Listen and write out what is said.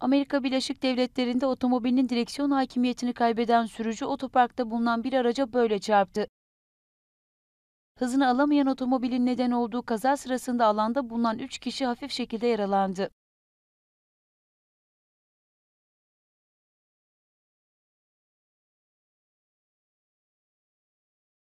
Amerika Birleşik Devletleri'nde otomobilin direksiyon hakimiyetini kaybeden sürücü otoparkta bulunan bir araca böyle çarptı. Hızını alamayan otomobilin neden olduğu kaza sırasında alanda bulunan 3 kişi hafif şekilde yaralandı.